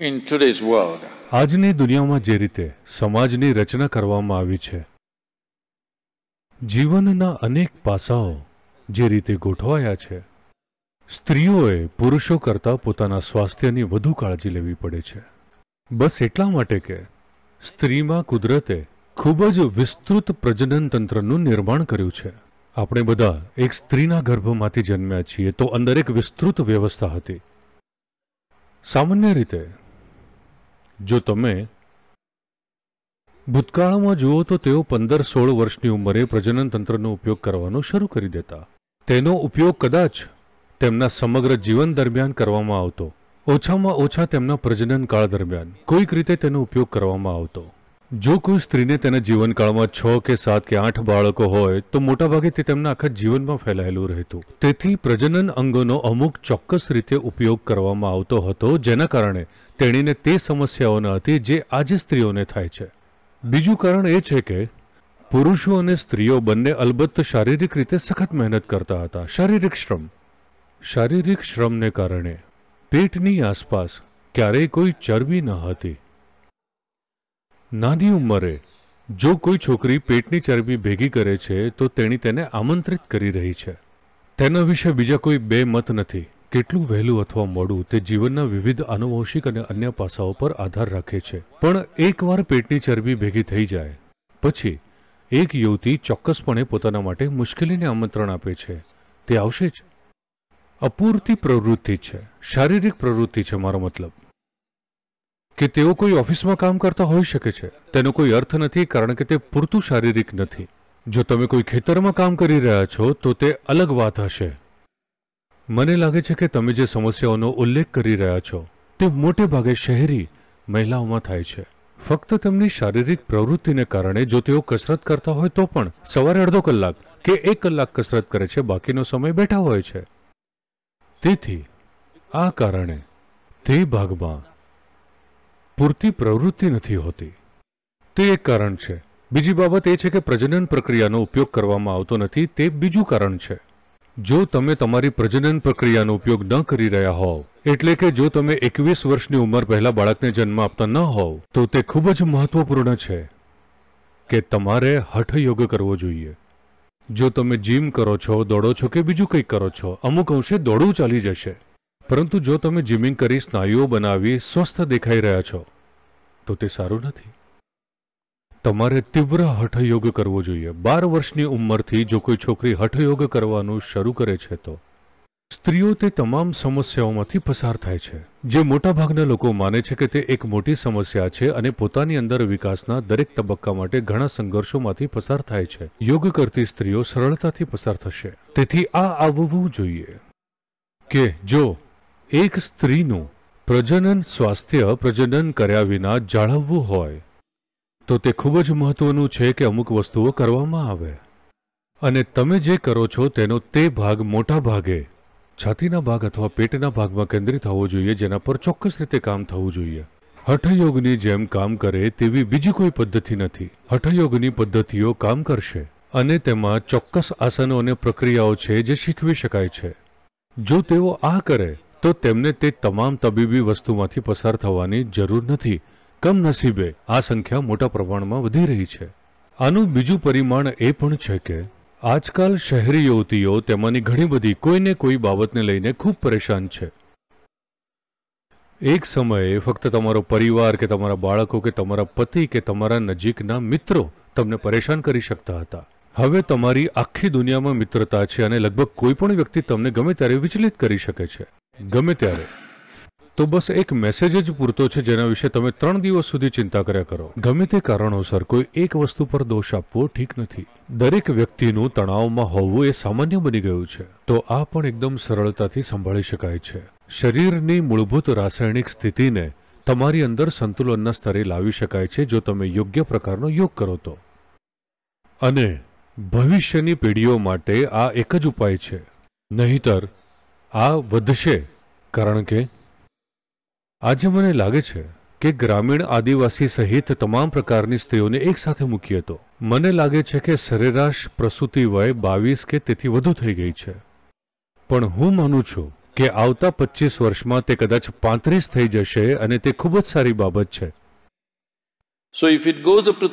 આજની દુનિયામાં જે રીતે સમાજની રચના કરવામાં આવી છે જીવનના અનેક પાસાઓ જે રીતે ગોઠવાયા છે સ્ત્રીઓએ પુરુષો કરતા પોતાના સ્વાસ્થ્યની વધુ કાળજી લેવી પડે છે બસ એટલા માટે કે સ્ત્રીમાં કુદરતે ખૂબ જ વિસ્તૃત પ્રજનન તંત્રનું નિર્માણ કર્યું છે આપણે બધા એક સ્ત્રીના ગર્ભમાંથી જન્મ્યા છીએ તો અંદર એક વિસ્તૃત વ્યવસ્થા હતી સામાન્ય રીતે જો તમે ભૂતકાળમાં જુઓ તો તેઓ પંદર સોળ વર્ષની ઉંમરે પ્રજનન તંત્રનો ઉપયોગ કરવાનો શરૂ કરી દેતા તેનો ઉપયોગ કદાચ તેમના સમગ્ર જીવન દરમિયાન કરવામાં આવતો ઓછામાં ઓછા તેમના પ્રજનન કાળ દરમિયાન કોઈક રીતે તેનો ઉપયોગ કરવામાં આવતો જો કોઈ સ્ત્રીને તેના જીવનકાળમાં છ કે સાત કે આઠ બાળકો હોય તો મોટાભાગે તે તેમના આખા જીવનમાં ફેલાયેલું રહેતું તેથી પ્રજનન અંગોનો અમુક ચોક્કસ રીતે ઉપયોગ કરવામાં આવતો હતો જેના કારણે તેણીને તે સમસ્યાઓ ન હતી જે આજે સ્ત્રીઓને થાય છે બીજું કારણ એ છે કે પુરુષો અને સ્ત્રીઓ બંને અલબત્ત શારીરિક રીતે સખત મહેનત કરતા હતા શારીરિક શ્રમ શારીરિક શ્રમને કારણે પેટની આસપાસ ક્યારેય કોઈ ચરબી ન હતી નાની ઉંમરે જો કોઈ છોકરી પેટની ચરબી ભેગી કરે છે તો તેણી તેને આમંત્રિત કરી રહી છે તેના વિશે બીજા કોઈ બે મત નથી કેટલું વહેલું અથવા મોડું તે જીવનના વિવિધ આનુવંશિક અને અન્ય પાસાઓ પર આધાર રાખે છે પણ એકવાર પેટની ચરબી ભેગી થઈ જાય પછી એક યુવતી ચોક્કસપણે પોતાના માટે મુશ્કેલીને આમંત્રણ આપે છે તે આવશે જ અપૂરતી પ્રવૃત્તિ છે શારીરિક પ્રવૃત્તિ છે મારો મતલબ કે તેઓ કોઈ ઓફિસમાં કામ કરતા હોઈ શકે છે તેનો કોઈ અર્થ નથી કારણ કે તે પૂરતું શારીરિક નથી જો તમે કોઈ ખેતરમાં કામ કરી રહ્યા છો તો તે અલગ વાત હશે મને લાગે છે કે તમે જે સમસ્યાઓનો ઉલ્લેખ કરી રહ્યા છો તે મોટે ભાગે શહેરી મહિલાઓમાં થાય છે ફક્ત તેમની શારીરિક પ્રવૃત્તિને કારણે જો તેઓ કસરત કરતા હોય તો પણ સવારે અડધો કલાક કે એક કલાક કસરત કરે છે બાકીનો સમય બેઠા હોય છે તેથી આ કારણે તે ભાગમાં પૂરતી પ્રવૃત્તિ નથી હોતી તે એક કારણ છે બીજી બાબત એ છે કે પ્રજનન પ્રક્રિયાનો ઉપયોગ કરવામાં આવતો નથી તે બીજું કારણ છે જો તમે તમારી પ્રજનન પ્રક્રિયાનો ઉપયોગ ન કરી રહ્યા હોવ એટલે કે જો તમે એકવીસ વર્ષની ઉંમર પહેલા બાળકને જન્મ આપતા ન હોવ તો તે ખૂબ જ મહત્વપૂર્ણ છે કે તમારે હઠ યોગ કરવો જોઈએ જો તમે જીમ કરો છો દોડો છો કે બીજું કંઈક કરો છો અમુક અંશે દોડવું ચાલી જશે પરંતુ જો તમે જિમિંગ કરી સ્નાયુઓ બનાવી સ્વસ્થ દેખાઈ રહ્યા છો તો તે સારું નથી તમારે તીવ્ર હઠયોગ કરવો જોઈએ બાર વર્ષની ઉંમરથી જો કોઈ છોકરી હઠયોગ કરવાનું શરૂ કરે છે તો સ્ત્રીઓ તે તમામ સમસ્યાઓમાંથી પસાર થાય છે જે મોટાભાગના લોકો માને છે કે તે એક મોટી સમસ્યા છે અને પોતાની અંદર વિકાસના દરેક તબક્કા માટે ઘણા સંઘર્ષોમાંથી પસાર થાય છે યોગ કરતી સ્ત્રીઓ સરળતાથી પસાર થશે તેથી આ આવવું જોઈએ કે જો એક સ્ત્રીનું પ્રજનન સ્વાસ્થ્ય પ્રજનન કર્યા વિના જાળવવું હોય તો તે ખૂબ જ મહત્વનું છે કે અમુક વસ્તુઓ કરવામાં આવે અને તમે જે કરો છો તેનો તે ભાગ મોટા ભાગે છાતીના ભાગ અથવા પેટના ભાગમાં કેન્દ્રિત હોવો જોઈએ જેના પર ચોક્કસ રીતે કામ થવું જોઈએ હઠયોગની જેમ કામ કરે તેવી બીજી કોઈ પદ્ધતિ નથી હઠયોગની પદ્ધતિઓ કામ કરશે અને તેમાં ચોક્કસ આસનો અને પ્રક્રિયાઓ છે જે શીખવી શકાય છે જો તેઓ આ કરે તો તેમને તે તમામ તબીબી વસ્તુમાંથી પસાર થવાની જરૂર નથી કમનસીબે આ સંખ્યા મોટા પ્રમાણમાં વધી રહી છે આનું બીજું પરિમાણ એ પણ છે કે આજકાલ શહેરી યુવતીઓ તેમાંની ઘણી બધી કોઈને કોઈ બાબતને લઈને ખૂબ પરેશાન છે એક સમયે ફક્ત તમારો પરિવાર કે તમારા બાળકો કે તમારા પતિ કે તમારા નજીકના મિત્રો તમને પરેશાન કરી શકતા હતા હવે તમારી આખી દુનિયામાં મિત્રતા છે અને લગભગ કોઈ પણ વ્યક્તિ તમને ગમે ત્યારે વિચલિત કરી શકે છે ગમે ત્યારે તો બસ એક મેસેજ જ પૂરતો છે જેના વિશે તમે ત્રણ દિવસ સુધી ચિંતા કર્યા કરો ગમે તે કારણોસર કોઈ એક વસ્તુ પર દોષ આપવો ઠીક નથી દરેક વ્યક્તિનું તણાવમાં હોવું એ સામાન્ય બની ગયું છે તો આ પણ એકદમ સરળતાથી સંભાળી શકાય છે શરીરની મૂળભૂત રાસાયણિક સ્થિતિને તમારી અંદર સંતુલનના સ્તરે લાવી શકાય છે જો તમે યોગ્ય પ્રકારનો યોગ કરો તો અને ભવિષ્યની પેઢીઓ માટે આ એક જ ઉપાય છે નહીતર આ વધશે કારણ કે આજે મને લાગે છે કે ગ્રામીણ આદિવાસી સહિત તમામ પ્રકારની સ્ત્રીઓને એકસાથે મૂકી હતો મને લાગે છે કે સરેરાશ પ્રસૂતિ વય બાવીસ કે તેથી વધુ થઈ ગઈ છે પણ હું માનું છું કે આવતા પચીસ વર્ષમાં તે કદાચ પાંત્રીસ થઈ જશે અને તે ખૂબ જ સારી બાબત છે so if it goes up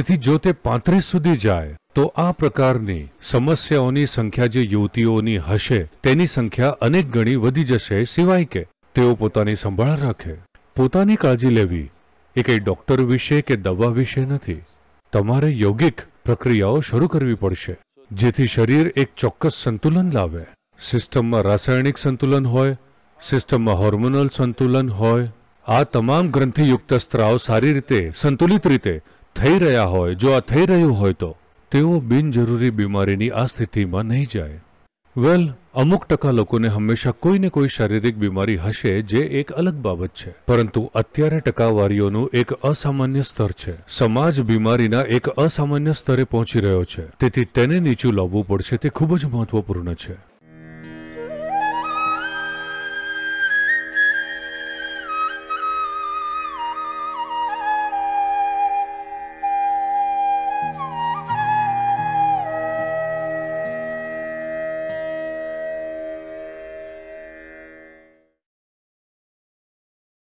તેથી જો તે પાંત્રીસ સુધી જાય તો આ પ્રકારની સમસ્યાઓની સંખ્યા જે યુવતીઓની હશે તેની સંખ્યા અનેક ગણી વધી જશે સિવાય કે તેઓ પોતાની સંભાળ રાખે પોતાની કાળજી લેવી એ કંઈ ડૉક્ટર વિશે કે દવા વિશે નથી તમારે યોગિક પ્રક્રિયાઓ શરૂ કરવી પડશે જેથી શરીર એક ચોક્કસ સંતુલન લાવે સિસ્ટમમાં રાસાયણિક સંતુલન હોય સિસ્ટમમાં હોર્મોનલ સંતુલન હોય આ તમામ ગ્રંથિયુક્ત સ્ત્રાવ સારી રીતે સંતુલિત રીતે થઈ રહ્યા હોય જો આ થઈ રહ્યું હોય તો તેઓ બિનજરૂરી બીમારીની આ સ્થિતિમાં નહીં જાય વેલ અમુક ટકા લોકોને હંમેશા કોઈ ને કોઈ શારીરિક બીમારી હશે જે એક અલગ બાબત છે પરંતુ અત્યારે ટકાવારીઓનું એક અસામાન્ય સ્તર છે સમાજ બીમારીના એક અસામાન્ય સ્તરે પહોંચી રહ્યો છે તેથી તેને નીચું લાવવું પડશે તે ખૂબ જ મહત્વપૂર્ણ છે